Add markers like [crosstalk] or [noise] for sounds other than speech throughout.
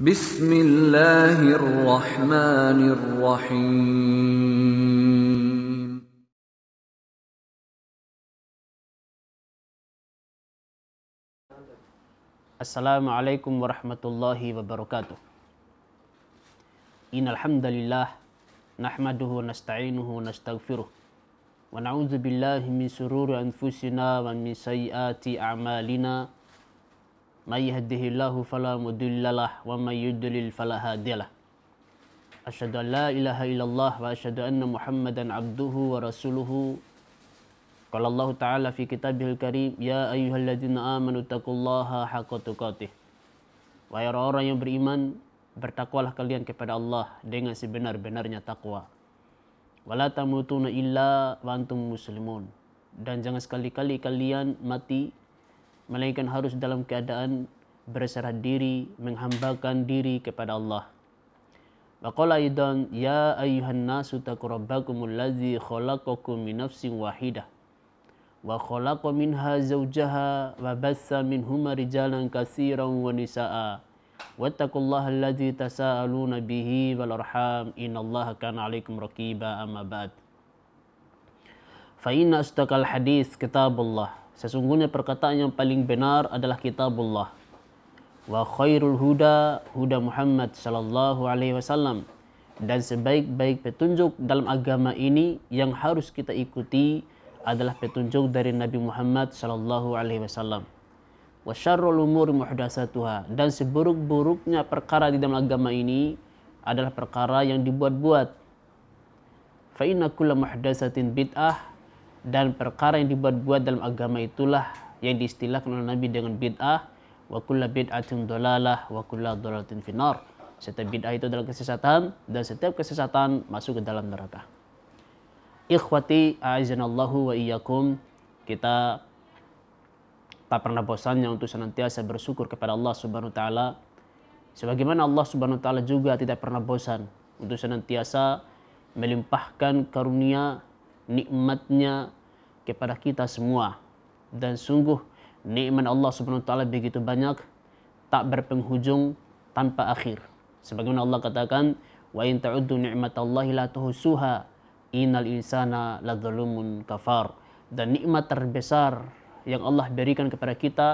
بسم الله الرحمن الرحيم السلام عليكم ورحمة الله وبركاته إن الحمد لله نحمده ونستعينه ونستغفره ونعوذ بالله من سرور أنفسنا ومن سيئات أعمالنا من يهده الله فلا مضل له ومن يضلل فلا هادي له أشهد أن لا إله إلا الله وأشهد أن محمدا عبده ورسوله قال الله تعالى في كتابه الكريم يا أيها الذين آمنوا اتقوا الله حق تقاته Wahai orang-orang yang beriman, bertakwalah kalian kepada Allah dengan sebenar-benarnya takwa. Wala tamutuna illa wa antum muslimun. Dan jangan sekali-kali kalian mati melainkan harus dalam keadaan berserah diri, menghambakan diri kepada Allah. Waqala idan ya ayyuhan nasu taqrabbakumul ladzi khalaqakum min nafsin wahidah wa khalaqa minha zawjaha wa batha minhuma rijalan katsiran wa nisaa wattaqullaha alladzi tasaaluna bihi wal arham innallaha kana 'alaikum raqiba amma ba'd fa inna astaqal hadits kitabullah Sesungguhnya perkataan yang paling benar adalah kitabullah. Wa khairul huda huda Muhammad sallallahu alaihi wasallam. Dan sebaik-baik petunjuk dalam agama ini yang harus kita ikuti adalah petunjuk dari Nabi Muhammad sallallahu alaihi wasallam. Wa syarrul umur muhdatsatuha. Dan seburuk-buruknya perkara di dalam agama ini adalah perkara yang dibuat-buat. Fa inna kulla muhdatsatin bid'ah dan perkara yang dibuat-buat dalam agama itulah yang diistilahkan oleh Nabi dengan bid'ah wa kullu bid'atin dolalah wa kullu dolalatin finar setiap bid'ah itu adalah kesesatan dan setiap kesesatan masuk ke dalam neraka ikhwati a'izanallahu wa iyyakum kita tak pernah bosannya untuk senantiasa bersyukur kepada Allah Subhanahu wa taala sebagaimana Allah Subhanahu wa taala juga tidak pernah bosan untuk senantiasa melimpahkan karunia nikmatnya kepada kita semua. Dan sungguh nikmat Allah Subhanahu wa taala begitu banyak tak berpenghujung tanpa akhir. Sebagaimana Allah katakan, "Wa in ta'uddu ni'matallahi la tuhsuha, innal insana ladzulumun kafar." Dan nikmat terbesar yang Allah berikan kepada kita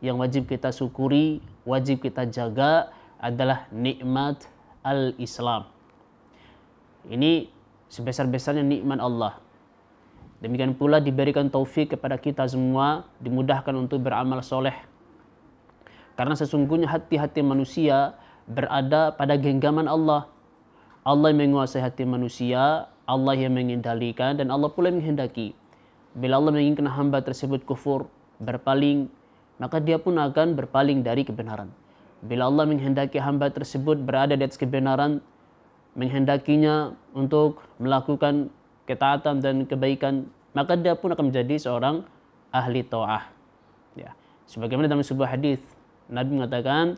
yang wajib kita syukuri, wajib kita jaga adalah nikmat al-Islam. Ini sebesar-besarnya nikmat Allah Demikian pula diberikan taufik kepada kita semua, dimudahkan untuk beramal soleh. Karena sesungguhnya hati-hati manusia berada pada genggaman Allah. Allah yang menguasai hati manusia, Allah yang mengendalikan dan Allah pula yang menghendaki. Bila Allah menginginkan hamba tersebut kufur, berpaling, maka dia pun akan berpaling dari kebenaran. Bila Allah menghendaki hamba tersebut berada di atas kebenaran, menghendakinya untuk melakukan ketaatan dan kebaikan, maka dia pun akan menjadi seorang ahli to'ah. Ya. Sebagaimana dalam sebuah hadis Nabi mengatakan,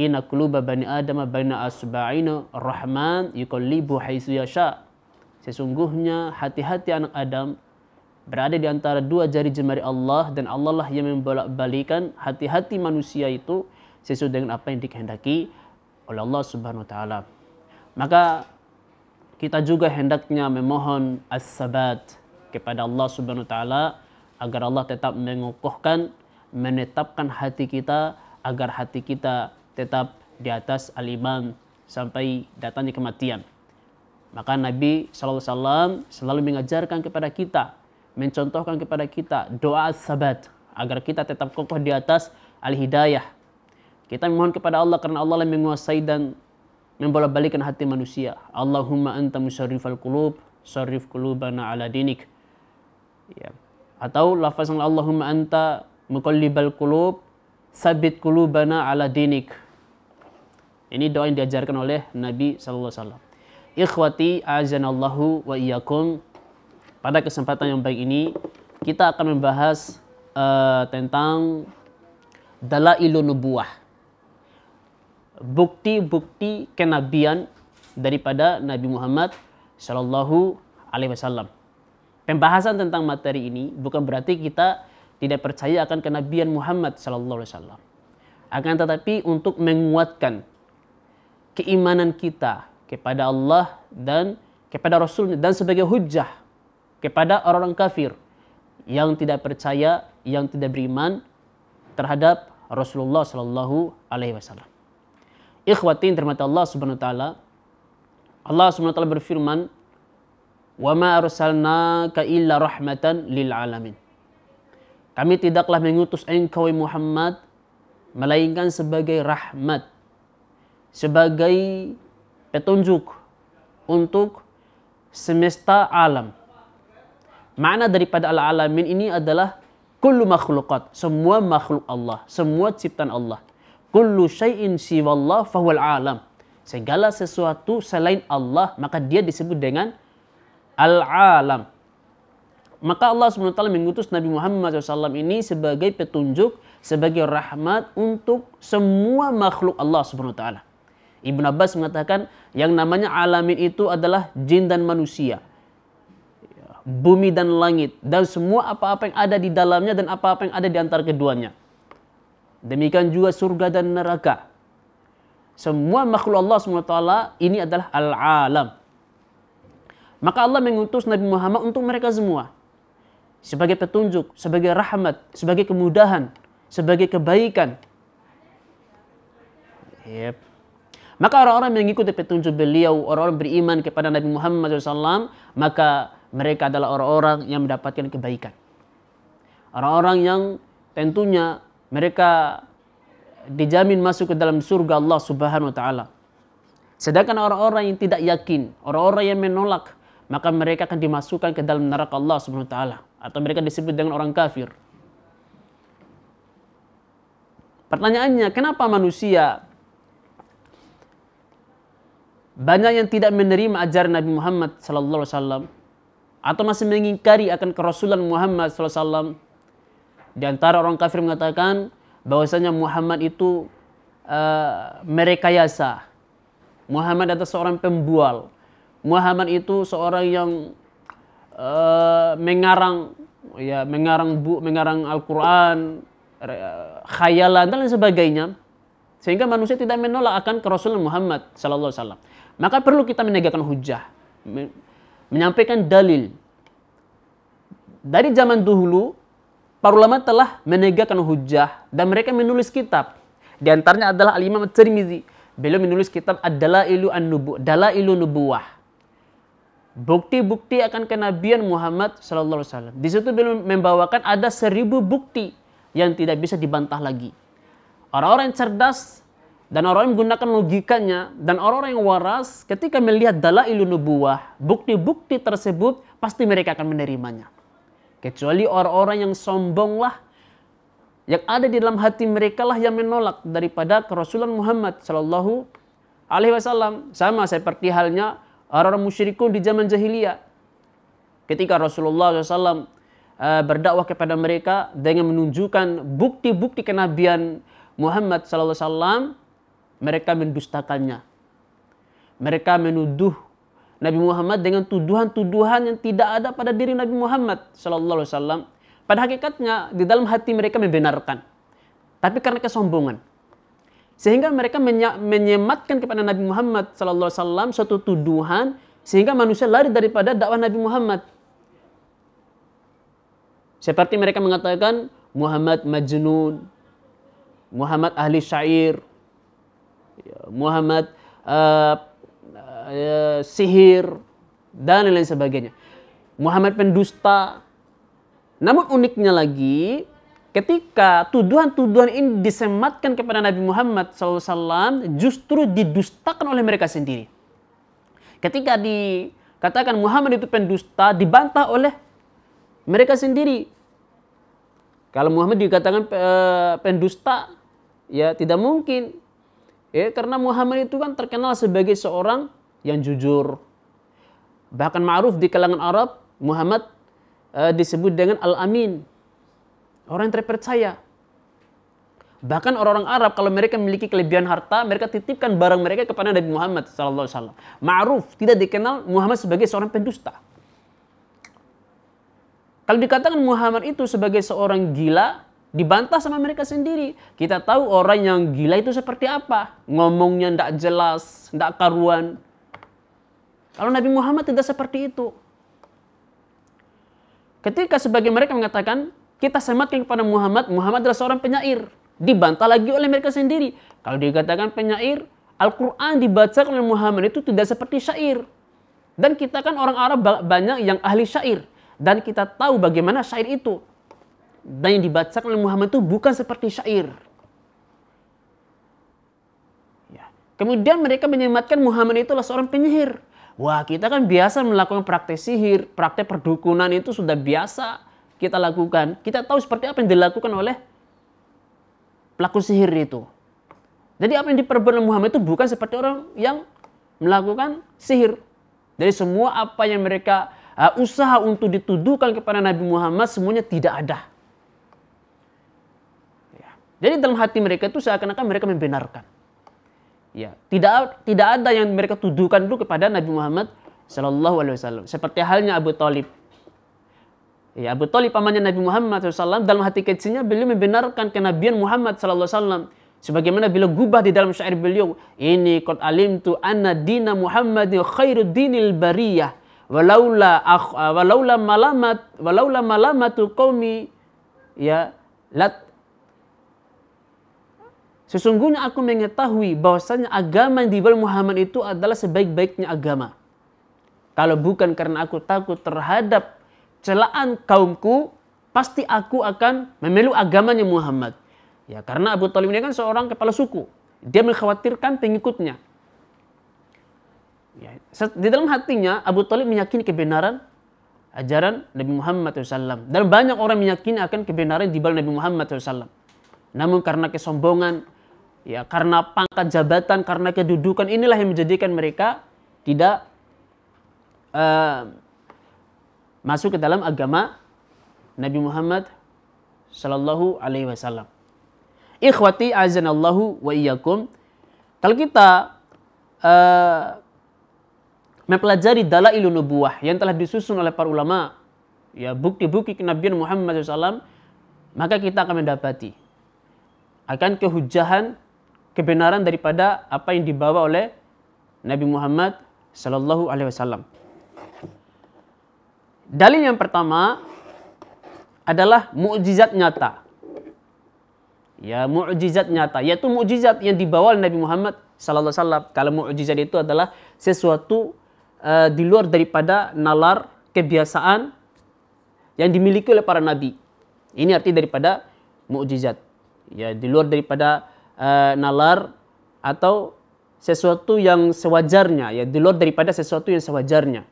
"Inna kluba bani Adam baina asba'ina Rahman yukolibu haitsu Sesungguhnya hati-hati anak Adam berada di antara dua jari jemari Allah dan Allah lah yang membolak-balikan hati-hati manusia itu sesuai dengan apa yang dikehendaki oleh Allah Subhanahu wa taala. Maka kita juga hendaknya memohon as-sabat kepada Allah Subhanahu wa taala agar Allah tetap mengukuhkan menetapkan hati kita agar hati kita tetap di atas aliman sampai datangnya kematian. Maka Nabi SAW selalu mengajarkan kepada kita, mencontohkan kepada kita doa as-sabat agar kita tetap kokoh di atas al-hidayah. Kita memohon kepada Allah karena Allah yang menguasai dan membolak-balikkan hati manusia. Allahumma anta musarrifal qulub, sarif qulubana ala dinik. Ya. Atau lafaz yang Allahumma anta muqallibal qulub, sabit qulubana ala dinik. Ini doa yang diajarkan oleh Nabi sallallahu alaihi wasallam. Ikhwati azanallahu wa iyyakum. Pada kesempatan yang baik ini kita akan membahas uh, tentang dalailun nubuah bukti-bukti kenabian daripada Nabi Muhammad Shallallahu Alaihi Wasallam. Pembahasan tentang materi ini bukan berarti kita tidak percaya akan kenabian Muhammad Shallallahu Alaihi Wasallam. Akan tetapi untuk menguatkan keimanan kita kepada Allah dan kepada Rasul dan sebagai hujah kepada orang-orang kafir yang tidak percaya, yang tidak beriman terhadap Rasulullah Shallallahu Alaihi Wasallam. Ikhwatin termata Allah Subhanahu wa taala. Allah Subhanahu wa taala berfirman, "Wa ma arsalnaka illa rahmatan lil alamin." Kami tidaklah mengutus engkau Muhammad melainkan sebagai rahmat, sebagai petunjuk untuk semesta alam. Makna daripada al-alamin ini adalah kullu makhluqat, semua makhluk Allah, semua ciptaan Allah kullu syai'in siwallah fahuwal alam. Segala sesuatu selain Allah maka dia disebut dengan al-alam. Maka Allah SWT mengutus Nabi Muhammad SAW ini sebagai petunjuk, sebagai rahmat untuk semua makhluk Allah SWT. Ibn Abbas mengatakan yang namanya alamin itu adalah jin dan manusia. Bumi dan langit dan semua apa-apa yang ada di dalamnya dan apa-apa yang ada di antara keduanya. Demikian juga surga dan neraka. Semua makhluk Allah SWT ini adalah al-alam. Maka Allah mengutus Nabi Muhammad untuk mereka semua. Sebagai petunjuk, sebagai rahmat, sebagai kemudahan, sebagai kebaikan. Yep. Maka orang-orang yang mengikuti petunjuk beliau, orang-orang beriman kepada Nabi Muhammad SAW, maka mereka adalah orang-orang yang mendapatkan kebaikan. Orang-orang yang tentunya mereka dijamin masuk ke dalam surga Allah Subhanahu wa taala. Sedangkan orang-orang yang tidak yakin, orang-orang yang menolak, maka mereka akan dimasukkan ke dalam neraka Allah Subhanahu wa taala atau mereka disebut dengan orang kafir. Pertanyaannya, kenapa manusia banyak yang tidak menerima ajaran Nabi Muhammad sallallahu alaihi wasallam atau masih mengingkari akan kerasulan Muhammad sallallahu alaihi wasallam di antara orang kafir mengatakan bahwasanya Muhammad itu uh, merekayasa. Muhammad adalah seorang pembual. Muhammad itu seorang yang uh, mengarang ya mengarang bu mengarang Al-Qur'an, eh, khayalan dan lain sebagainya. Sehingga manusia tidak menolak akan kerasulan Muhammad sallallahu alaihi wasallam. Maka perlu kita menegakkan hujah, menyampaikan dalil. Dari zaman dahulu para ulama telah menegakkan hujah dan mereka menulis kitab. Di antaranya adalah Al-Imam Tirmizi. Beliau menulis kitab adalah Ilu An-Nubu, Dalailu Nubuwah. Bukti-bukti akan kenabian Muhammad sallallahu alaihi wasallam. Di situ beliau membawakan ada seribu bukti yang tidak bisa dibantah lagi. Orang-orang yang cerdas dan orang yang menggunakan logikanya dan orang-orang yang waras ketika melihat dalailu nubuwah, bukti-bukti tersebut pasti mereka akan menerimanya. Kecuali orang-orang yang sombonglah yang ada di dalam hati mereka lah yang menolak daripada kerasulan Muhammad Shallallahu Alaihi Wasallam sama seperti halnya orang-orang musyrikun di zaman jahiliyah ketika Rasulullah SAW eh, berdakwah kepada mereka dengan menunjukkan bukti-bukti kenabian Muhammad SAW mereka mendustakannya mereka menuduh Nabi Muhammad dengan tuduhan-tuduhan yang tidak ada pada diri Nabi Muhammad Sallallahu Alaihi Wasallam. Pada hakikatnya di dalam hati mereka membenarkan, tapi karena kesombongan, sehingga mereka menyematkan kepada Nabi Muhammad Sallallahu Alaihi Wasallam suatu tuduhan sehingga manusia lari daripada dakwah Nabi Muhammad. Seperti mereka mengatakan Muhammad Majnun, Muhammad ahli syair, ya, Muhammad uh, Ya, sihir dan lain sebagainya. Muhammad pendusta. Namun uniknya lagi ketika tuduhan-tuduhan ini disematkan kepada Nabi Muhammad SAW justru didustakan oleh mereka sendiri. Ketika dikatakan Muhammad itu pendusta dibantah oleh mereka sendiri. Kalau Muhammad dikatakan e, pendusta ya tidak mungkin. Ya, karena Muhammad itu kan terkenal sebagai seorang yang jujur. Bahkan ma'ruf di kalangan Arab, Muhammad uh, disebut dengan Al-Amin. Orang yang terpercaya. Bahkan orang-orang Arab kalau mereka memiliki kelebihan harta, mereka titipkan barang mereka kepada Nabi Muhammad sallallahu Ma'ruf tidak dikenal Muhammad sebagai seorang pendusta. Kalau dikatakan Muhammad itu sebagai seorang gila, dibantah sama mereka sendiri. Kita tahu orang yang gila itu seperti apa. Ngomongnya tidak jelas, tidak karuan. Kalau Nabi Muhammad tidak seperti itu. Ketika sebagian mereka mengatakan, kita sematkan kepada Muhammad, Muhammad adalah seorang penyair. Dibantah lagi oleh mereka sendiri. Kalau dikatakan penyair, Al-Quran dibaca oleh Muhammad itu tidak seperti syair. Dan kita kan orang Arab banyak yang ahli syair. Dan kita tahu bagaimana syair itu. Dan yang dibaca oleh Muhammad itu bukan seperti syair. Ya. Kemudian mereka menyematkan Muhammad itu adalah seorang penyihir. Wah kita kan biasa melakukan praktek sihir, praktek perdukunan itu sudah biasa kita lakukan. Kita tahu seperti apa yang dilakukan oleh pelaku sihir itu. Jadi apa yang diperbuat Muhammad itu bukan seperti orang yang melakukan sihir. Jadi semua apa yang mereka uh, usaha untuk dituduhkan kepada Nabi Muhammad semuanya tidak ada. Ya. Jadi dalam hati mereka itu seakan-akan mereka membenarkan. Ya, tidak tidak ada yang mereka tuduhkan dulu kepada Nabi Muhammad Shallallahu Alaihi Wasallam. Seperti halnya Abu Talib. Ya, Abu Talib pamannya Nabi Muhammad SAW dalam hati kecilnya beliau membenarkan kenabian Muhammad Shallallahu Alaihi Wasallam. Sebagaimana beliau gubah di dalam syair beliau, ini kot alim tu anna dina Muhammadin khairu dinil bariyah walaula akh, walaula malamat walaula malamatu qaumi ya lat Sesungguhnya aku mengetahui bahwasanya agama yang dibawa Muhammad itu adalah sebaik-baiknya agama. Kalau bukan karena aku takut terhadap celaan kaumku, pasti aku akan memeluk agamanya Muhammad. Ya, karena Abu Talib ini kan seorang kepala suku. Dia mengkhawatirkan pengikutnya. Ya, di dalam hatinya Abu Talib meyakini kebenaran ajaran Nabi Muhammad SAW. Dan banyak orang meyakini akan kebenaran di balik Nabi Muhammad SAW. Namun karena kesombongan, ya karena pangkat jabatan karena kedudukan inilah yang menjadikan mereka tidak uh, masuk ke dalam agama Nabi Muhammad Shallallahu Alaihi Wasallam. Ikhwati azanallahu wa iyyakum. Kalau kita uh, mempelajari ilmu nubuah yang telah disusun oleh para ulama, ya bukti-bukti kenabian Muhammad SAW, maka kita akan mendapati akan kehujahan kebenaran daripada apa yang dibawa oleh Nabi Muhammad Sallallahu Alaihi Wasallam. Dalil yang pertama adalah mukjizat nyata. Ya, mukjizat nyata, yaitu mukjizat yang dibawa oleh Nabi Muhammad sallallahu alaihi wasallam. Kalau mukjizat itu adalah sesuatu uh, di luar daripada nalar kebiasaan yang dimiliki oleh para nabi. Ini arti daripada mukjizat. Ya, di luar daripada uh, nalar atau sesuatu yang sewajarnya ya di luar daripada sesuatu yang sewajarnya.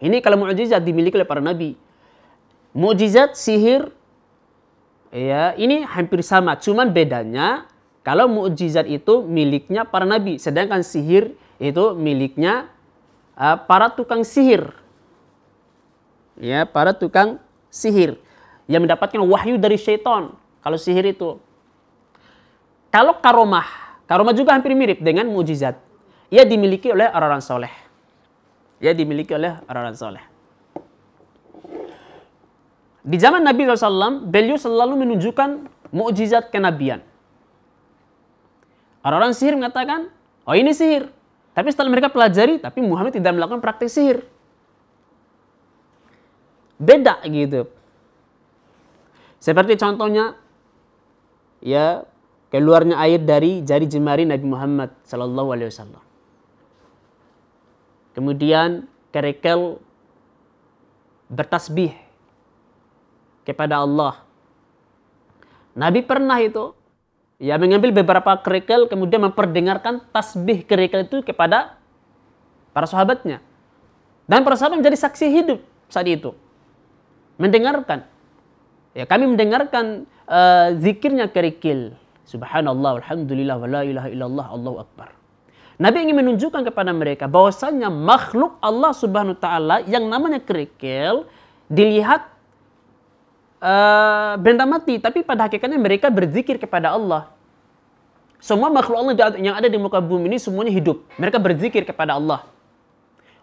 Ini kalau mukjizat dimiliki oleh para nabi. Mukjizat sihir ya ini hampir sama, cuman bedanya kalau mukjizat itu miliknya para nabi, sedangkan sihir itu miliknya uh, para tukang sihir. Ya, para tukang sihir yang mendapatkan wahyu dari syaitan. Kalau sihir itu kalau karomah, karomah juga hampir mirip dengan mujizat. Ia dimiliki oleh orang-orang soleh. Ia dimiliki oleh orang-orang soleh. Di zaman Nabi SAW, beliau selalu menunjukkan mujizat kenabian. Orang-orang sihir mengatakan, oh ini sihir. Tapi setelah mereka pelajari, tapi Muhammad tidak melakukan praktik sihir. Beda gitu. Seperti contohnya, ya keluarnya air dari jari jemari Nabi Muhammad Sallallahu Alaihi Wasallam. Kemudian kerekel bertasbih kepada Allah. Nabi pernah itu ya mengambil beberapa kerikil kemudian memperdengarkan tasbih kerikil itu kepada para sahabatnya. Dan para sahabat menjadi saksi hidup saat itu. Mendengarkan. Ya kami mendengarkan eh, zikirnya kerikil Subhanallah, Alhamdulillah, wa la ilaha illallah, Allahu Akbar. Nabi ingin menunjukkan kepada mereka bahwasanya makhluk Allah Subhanahu wa taala yang namanya kerikil dilihat uh, eh, benda mati, tapi pada hakikatnya mereka berzikir kepada Allah. Semua makhluk Allah yang ada di muka bumi ini semuanya hidup. Mereka berzikir kepada Allah.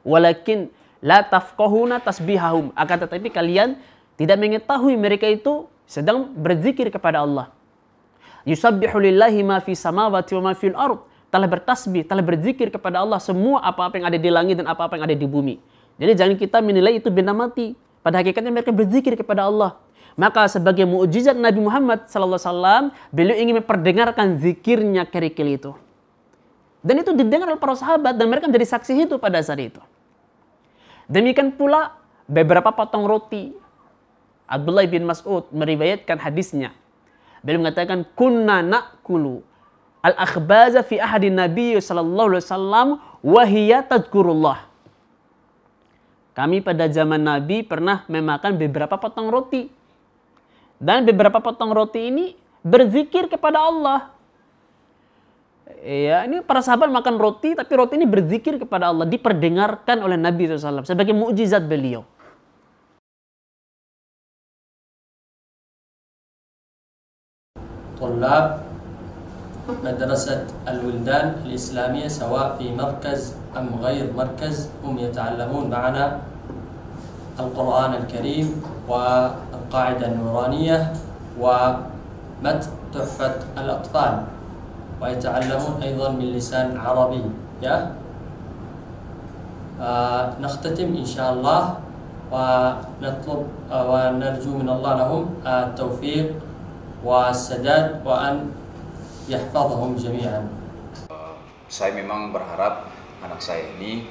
Walakin la tafqahuna tasbihahum. Akan tetapi kalian tidak mengetahui mereka itu sedang berzikir kepada Allah. Yusabbihu lillahi ma fi samawati wa ma fil ard. Telah bertasbih, telah berzikir kepada Allah semua apa-apa yang ada di langit dan apa-apa yang ada di bumi. Jadi jangan kita menilai itu benda mati. Pada hakikatnya mereka berzikir kepada Allah. Maka sebagai mukjizat Nabi Muhammad wasallam beliau ingin memperdengarkan zikirnya kerikil itu. Dan itu didengar oleh para sahabat dan mereka menjadi saksi itu pada saat itu. Demikian pula beberapa potong roti. Abdullah bin Mas'ud meriwayatkan hadisnya Beliau mengatakan kunna nakulu al akhbaza fi ahadin nabi sallallahu alaihi wasallam hiya tadhkurullah. Kami pada zaman Nabi pernah memakan beberapa potong roti. Dan beberapa potong roti ini berzikir kepada Allah. Ya, ini para sahabat makan roti, tapi roti ini berzikir kepada Allah, diperdengarkan oleh Nabi SAW sebagai mukjizat beliau. طلاب مدرسة الولدان الإسلامية سواء في مركز أم غير مركز هم يتعلمون معنا القرآن الكريم والقاعدة النورانية ومتن تحفة الأطفال ويتعلمون أيضا من لسان عربي يا آه نختتم إن شاء الله ونطلب آه ونرجو من الله لهم التوفيق والسداد وأن يحفظهم جميعا saya memang berharap anak saya ini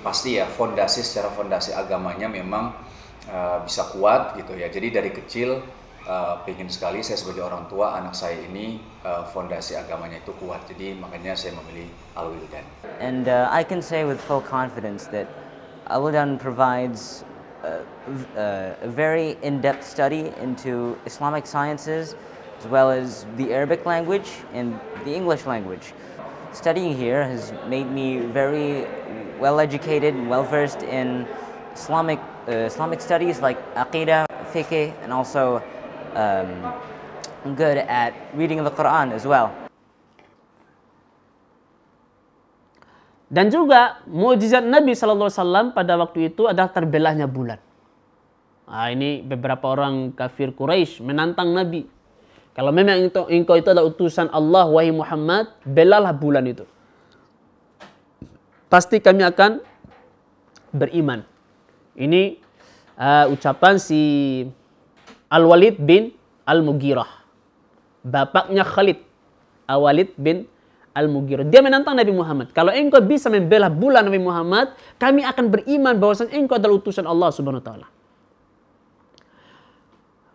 pasti ya fondasi secara fondasi agamanya memang uh, bisa kuat gitu ya jadi dari kecil uh, eh, pengen sekali saya sebagai orang tua anak saya ini uh, fondasi agamanya itu kuat jadi makanya saya memilih Al and uh, I can say with full confidence that Al provides a, very in-depth study into Islamic sciences as well as the Arabic language and the English language. Studying here has made me very well educated and well versed in Islamic, uh, Islamic studies like Aqidah, Fiqh and also um, good at reading the Quran as well. Dan juga mujizat Nabi Shallallahu Alaihi Wasallam pada waktu itu adalah terbelahnya bulan. Nah, ini beberapa orang kafir Quraisy menantang Nabi. Kalau memang itu, engkau itu adalah utusan Allah wahai Muhammad, belalah bulan itu. Pasti kami akan beriman. Ini uh, ucapan si Al-Walid bin al Mugirah. Bapaknya Khalid. Al-Walid bin al mugir Dia menantang Nabi Muhammad. Kalau engkau bisa membela bulan Nabi Muhammad, kami akan beriman bahwasanya engkau adalah utusan Allah Subhanahu wa taala.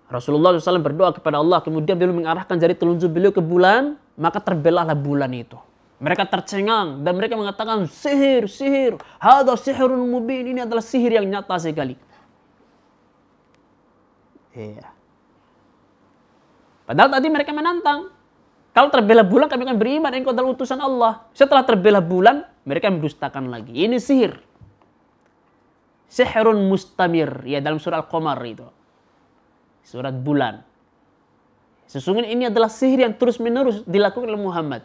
Rasulullah SAW berdoa kepada Allah, kemudian beliau mengarahkan jari telunjuk beliau ke bulan, maka terbelahlah bulan itu. Mereka tercengang dan mereka mengatakan sihir, sihir, Hada sihirun mubin, ini adalah sihir yang nyata sekali. Iya. Padahal tadi mereka menantang. Kalau terbelah bulan kami akan beriman engkau adalah utusan Allah. Setelah terbelah bulan mereka mendustakan lagi. Ini sihir. Sihirun mustamir ya dalam surah Al-Qamar itu. Surat bulan. Sesungguhnya ini adalah sihir yang terus-menerus dilakukan oleh Muhammad.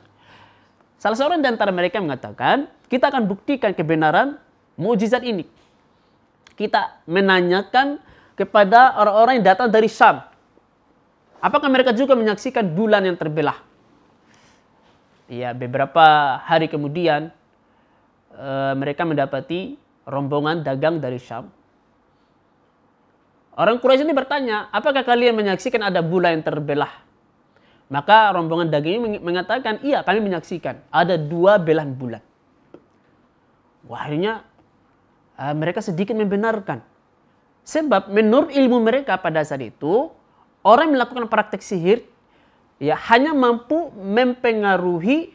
Salah seorang di antara mereka mengatakan, kita akan buktikan kebenaran mukjizat ini. Kita menanyakan kepada orang-orang yang datang dari Syam. Apakah mereka juga menyaksikan bulan yang terbelah? ya beberapa hari kemudian e, mereka mendapati rombongan dagang dari Syam. Orang Quraisy ini bertanya, apakah kalian menyaksikan ada bulan yang terbelah? Maka rombongan dagang ini mengatakan, iya kami menyaksikan ada dua belahan bulan. Wah akhirnya eh, mereka sedikit membenarkan. Sebab menurut ilmu mereka pada saat itu, orang yang melakukan praktek sihir ya hanya mampu mempengaruhi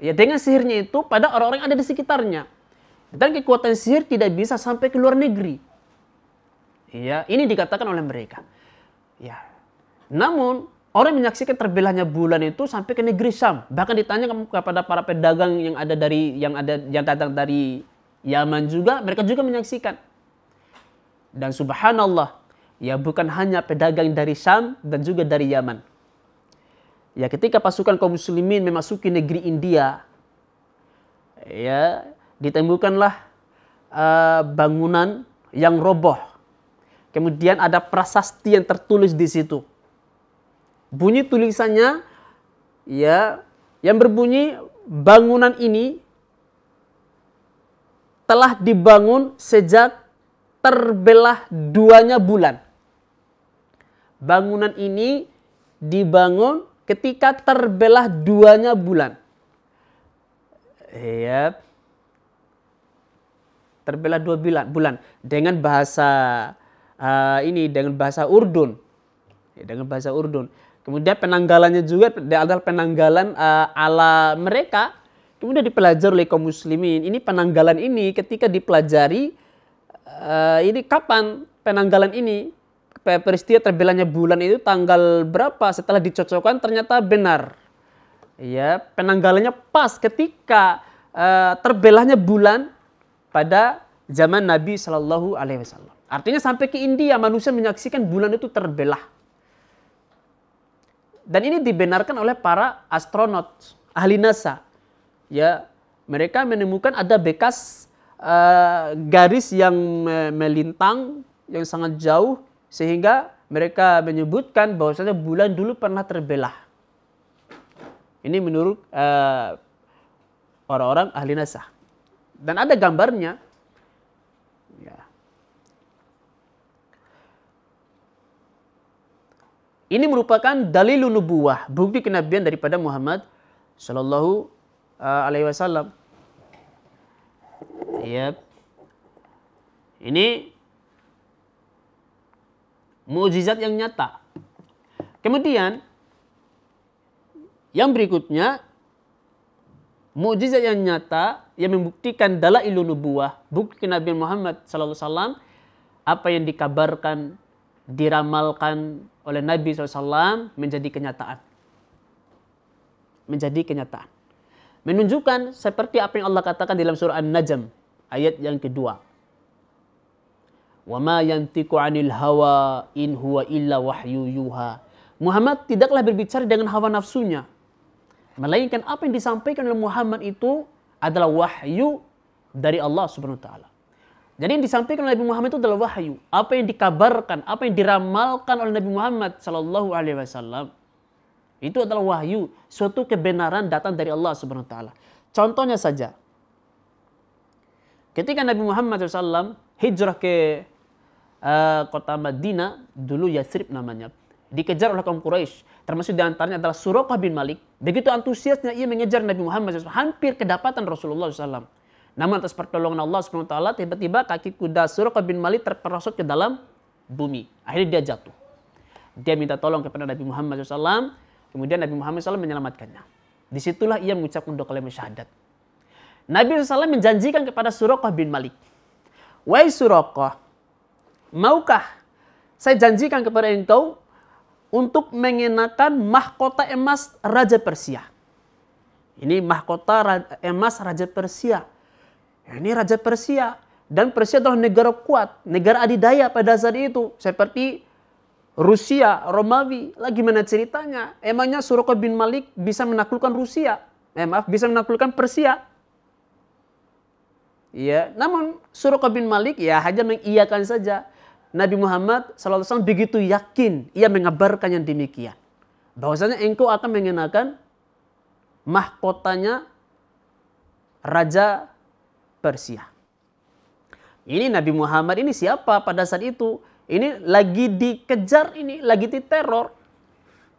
ya dengan sihirnya itu pada orang-orang yang ada di sekitarnya. Dan kekuatan sihir tidak bisa sampai ke luar negeri. Ya, ini dikatakan oleh mereka. Ya. Namun orang menyaksikan terbelahnya bulan itu sampai ke negeri Syam. Bahkan ditanya kepada para pedagang yang ada dari yang ada yang datang dari Yaman juga, mereka juga menyaksikan. Dan subhanallah, ya bukan hanya pedagang dari Syam dan juga dari Yaman. Ya ketika pasukan kaum muslimin memasuki negeri India, ya ditemukanlah uh, bangunan yang roboh. Kemudian ada prasasti yang tertulis di situ. Bunyi tulisannya ya yang berbunyi bangunan ini telah dibangun sejak terbelah duanya bulan. Bangunan ini dibangun ketika terbelah duanya bulan. Iya. Terbelah dua bulan, bulan dengan bahasa uh, ini dengan bahasa Urdun. Ya, dengan bahasa Urdun. Kemudian penanggalannya juga adalah penanggalan uh, ala mereka. Kemudian dipelajari oleh kaum muslimin. Ini penanggalan ini ketika dipelajari uh, ini kapan penanggalan ini peristiwa terbelahnya bulan itu tanggal berapa setelah dicocokkan ternyata benar. Ya, penanggalannya pas ketika uh, terbelahnya bulan pada zaman Nabi Shallallahu Alaihi Wasallam. Artinya sampai ke India manusia menyaksikan bulan itu terbelah. Dan ini dibenarkan oleh para astronot, ahli NASA. Ya, mereka menemukan ada bekas uh, garis yang melintang yang sangat jauh sehingga mereka menyebutkan bahwasanya bulan dulu pernah terbelah. Ini menurut uh, orang-orang ahli nasa Dan ada gambarnya. Ya. Ini merupakan dalil nubuah, bukti kenabian daripada Muhammad Shallallahu eh, Alaihi Wasallam. Yep. Ini mukjizat yang nyata. Kemudian yang berikutnya mukjizat yang nyata yang membuktikan ilmu nubuah, bukti Nabi Muhammad sallallahu alaihi wasallam apa yang dikabarkan, diramalkan oleh Nabi SAW menjadi kenyataan. Menjadi kenyataan. Menunjukkan seperti apa yang Allah katakan dalam surah An-Najm ayat yang kedua. Wama yantiku 'anil hawa in huwa illa wahyu yuha. Muhammad tidaklah berbicara dengan hawa nafsunya. Melainkan apa yang disampaikan oleh Muhammad itu adalah wahyu dari Allah Subhanahu wa taala. Jadi yang disampaikan oleh Nabi Muhammad itu adalah wahyu. Apa yang dikabarkan, apa yang diramalkan oleh Nabi Muhammad Shallallahu Alaihi Wasallam itu adalah wahyu, suatu kebenaran datang dari Allah Subhanahu Wa Taala. Contohnya saja, ketika Nabi Muhammad wasallam hijrah ke uh, kota Madinah, dulu Yathrib namanya, dikejar oleh kaum Quraisy. Termasuk diantaranya adalah Suraqah bin Malik. Begitu antusiasnya ia mengejar Nabi Muhammad SAW, hampir kedapatan Rasulullah SAW. Namun atas pertolongan Allah Subhanahu Taala tiba-tiba kaki kuda Suraqah bin Malik terperosok ke dalam bumi. Akhirnya dia jatuh. Dia minta tolong kepada Nabi Muhammad SAW, kemudian Nabi Muhammad SAW menyelamatkannya. Disitulah ia mengucapkan doa kalimat syahadat. Nabi SAW menjanjikan kepada Suraqah bin Malik, Wahai Suroko, maukah saya janjikan kepada engkau untuk mengenakan mahkota emas Raja Persia. Ini mahkota emas Raja Persia. Ini Raja Persia. Dan Persia adalah negara kuat, negara adidaya pada saat itu. Seperti Rusia, Romawi. Lagi mana ceritanya? Emangnya Suroko bin Malik bisa menaklukkan Rusia? Eh, maaf, bisa menaklukkan Persia? Ya, namun suruh bin Malik ya hanya mengiyakan saja. Nabi Muhammad SAW begitu yakin ia mengabarkan yang demikian. Bahwasanya engkau akan mengenakan mahkotanya Raja Persia. Ini Nabi Muhammad ini siapa pada saat itu? Ini lagi dikejar ini, lagi diteror.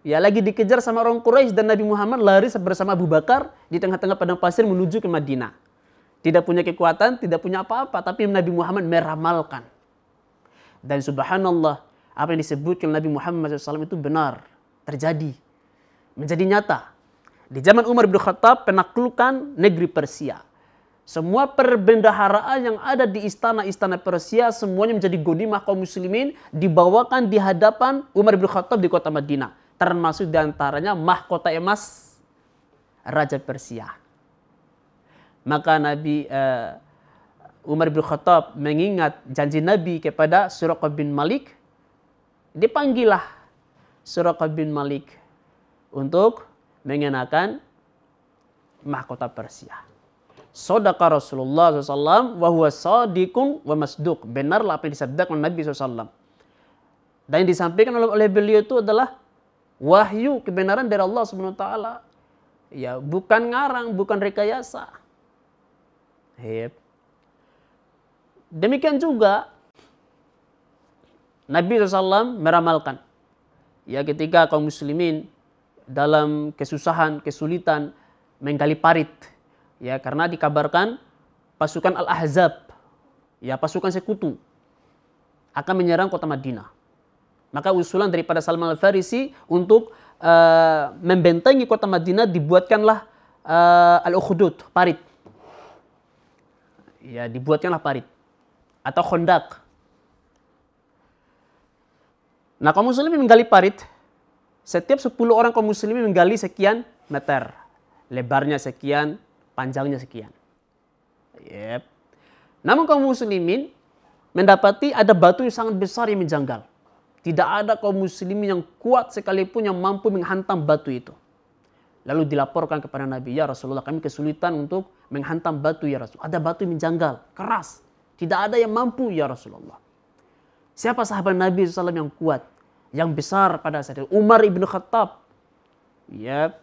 Ya lagi dikejar sama orang Quraisy dan Nabi Muhammad lari bersama Abu Bakar di tengah-tengah padang pasir menuju ke Madinah. Tidak punya kekuatan, tidak punya apa-apa. Tapi Nabi Muhammad meramalkan. Dan subhanallah, apa yang disebutkan Nabi Muhammad SAW itu benar. Terjadi. Menjadi nyata. Di zaman Umar bin Khattab, penaklukan negeri Persia. Semua perbendaharaan yang ada di istana-istana Persia semuanya menjadi godimah kaum muslimin dibawakan di hadapan Umar bin Khattab di kota Madinah. Termasuk diantaranya mahkota emas Raja Persia. Maka Nabi uh, Umar bin Khattab mengingat janji Nabi kepada Suraqah bin Malik. Dipanggillah Suraqah bin Malik untuk mengenakan mahkota Persia. Sodaka Rasulullah SAW wa huwa sadiqun wa masduq. Benarlah apa yang disabdakan Nabi SAW. Dan yang disampaikan oleh beliau itu adalah wahyu kebenaran dari Allah Subhanahu wa taala. Ya, bukan ngarang, bukan rekayasa. Demikian juga Nabi SAW meramalkan. Ya ketika kaum muslimin dalam kesusahan, kesulitan menggali parit. Ya karena dikabarkan pasukan Al-Ahzab, ya pasukan sekutu akan menyerang kota Madinah. Maka usulan daripada Salman Al-Farisi untuk uh, membentengi kota Madinah dibuatkanlah uh, al-ukhdud, parit ya dibuatkanlah parit atau kondak. Nah, kaum muslimin menggali parit setiap 10 orang kaum muslimin menggali sekian meter. Lebarnya sekian, panjangnya sekian. Yep. Namun kaum muslimin mendapati ada batu yang sangat besar yang menjanggal. Tidak ada kaum muslimin yang kuat sekalipun yang mampu menghantam batu itu. Lalu dilaporkan kepada Nabi, ya Rasulullah kami kesulitan untuk menghantam batu ya Rasulullah Ada batu yang menjanggal, keras. Tidak ada yang mampu ya Rasulullah. Siapa sahabat Nabi SAW yang kuat? Yang besar pada saat itu. Umar ibnu Khattab. Ya.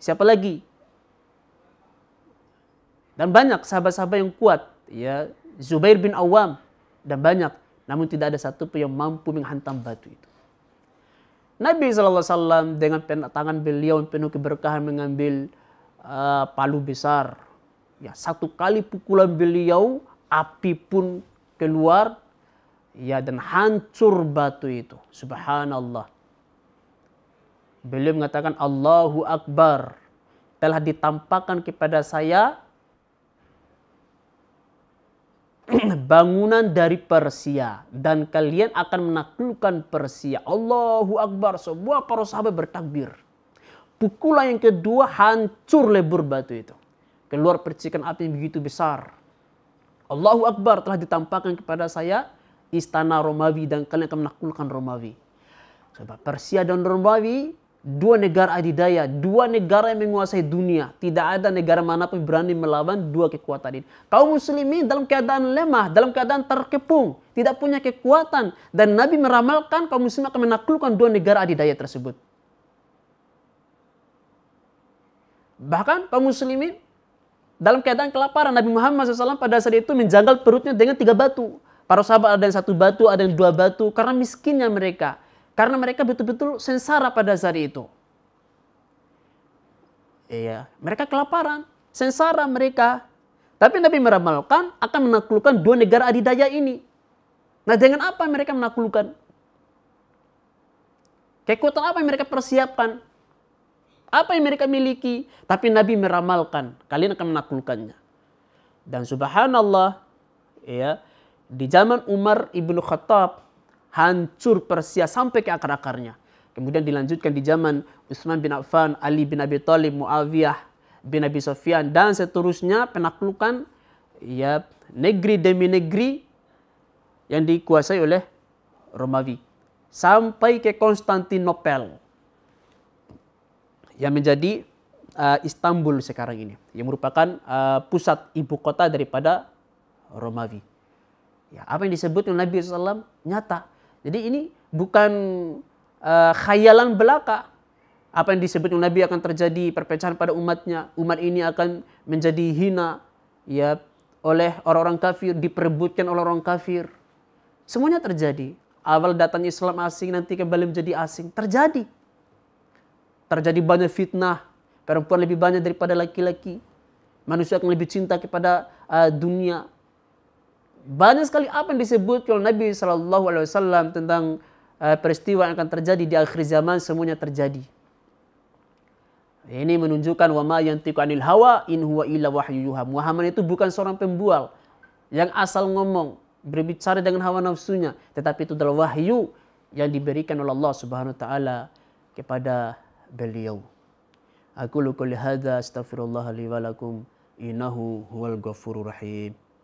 Siapa lagi? Dan banyak sahabat-sahabat yang kuat. Ya. Zubair bin Awam. Dan banyak. Namun tidak ada satu pun yang mampu menghantam batu itu. Nabi SAW dengan tangan beliau penuh keberkahan mengambil uh, palu besar. Ya, satu kali pukulan beliau, api pun keluar ya dan hancur batu itu. Subhanallah. Beliau mengatakan Allahu Akbar. Telah ditampakkan kepada saya [clears throat] bangunan dari Persia dan kalian akan menaklukkan Persia. Allahu Akbar, Sebuah para sahabat bertakbir. Pukulan yang kedua hancur lebur batu itu. Keluar percikan api yang begitu besar. Allahu Akbar telah ditampakkan kepada saya istana Romawi dan kalian akan menaklukkan Romawi. Sebab Persia dan Romawi dua negara adidaya, dua negara yang menguasai dunia. Tidak ada negara manapun berani melawan dua kekuatan ini. Kaum muslimin dalam keadaan lemah, dalam keadaan terkepung, tidak punya kekuatan. Dan Nabi meramalkan kaum muslim akan menaklukkan dua negara adidaya tersebut. Bahkan kaum muslimin dalam keadaan kelaparan Nabi Muhammad SAW pada saat itu menjanggal perutnya dengan tiga batu. Para sahabat ada yang satu batu, ada yang dua batu karena miskinnya mereka karena mereka betul-betul sengsara pada hari itu. Iya, mereka kelaparan, sengsara mereka. Tapi Nabi meramalkan akan menaklukkan dua negara adidaya ini. Nah, dengan apa mereka menaklukkan? Kekuatan apa yang mereka persiapkan? Apa yang mereka miliki? Tapi Nabi meramalkan, kalian akan menaklukkannya. Dan subhanallah, ya, di zaman Umar ibnu Khattab hancur Persia sampai ke akar-akarnya. Kemudian dilanjutkan di zaman Utsman bin Affan, Ali bin Abi Thalib, Muawiyah bin Abi Sufyan dan seterusnya penaklukan ya negeri demi negeri yang dikuasai oleh Romawi sampai ke Konstantinopel yang menjadi uh, Istanbul sekarang ini yang merupakan uh, pusat ibu kota daripada Romawi. Ya, apa yang disebut oleh Nabi SAW nyata jadi ini bukan uh, khayalan belaka. Apa yang disebut Nabi akan terjadi perpecahan pada umatnya. Umat ini akan menjadi hina ya oleh orang-orang kafir, diperebutkan oleh orang kafir. Semuanya terjadi. Awal datang Islam asing, nanti kembali menjadi asing. Terjadi. Terjadi banyak fitnah. Perempuan lebih banyak daripada laki-laki. Manusia akan lebih cinta kepada uh, dunia banyak sekali apa yang disebut oleh Nabi Shallallahu Alaihi Wasallam tentang eh, peristiwa yang akan terjadi di akhir zaman semuanya terjadi. Ini menunjukkan wama yang anil hawa in huwa illa wahyu Muhammad itu bukan seorang pembual yang asal ngomong, berbicara dengan hawa nafsunya, tetapi itu adalah wahyu yang diberikan oleh Allah Subhanahu wa taala kepada beliau. Aku lakukan hadza astaghfirullah li wa huwal ghafurur rahim.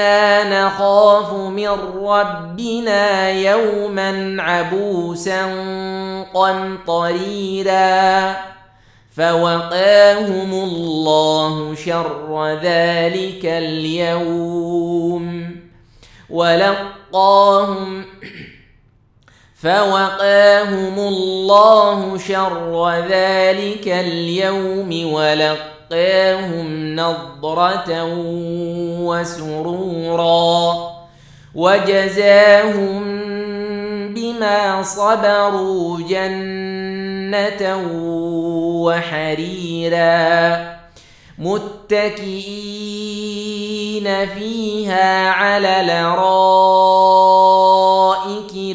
انا نخاف من ربنا يوما عبوسا قمطريرا فوقاهم الله شر ذلك اليوم ولقاهم [clears throat] فوقاهم الله شر ذلك اليوم ولقاهم تلقاهم نضرة وسرورا وجزاهم بما صبروا جنة وحريرا متكئين فيها على الارائك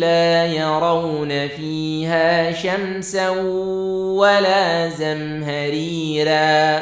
لا يرون فيها شمسا ولا زمهريرا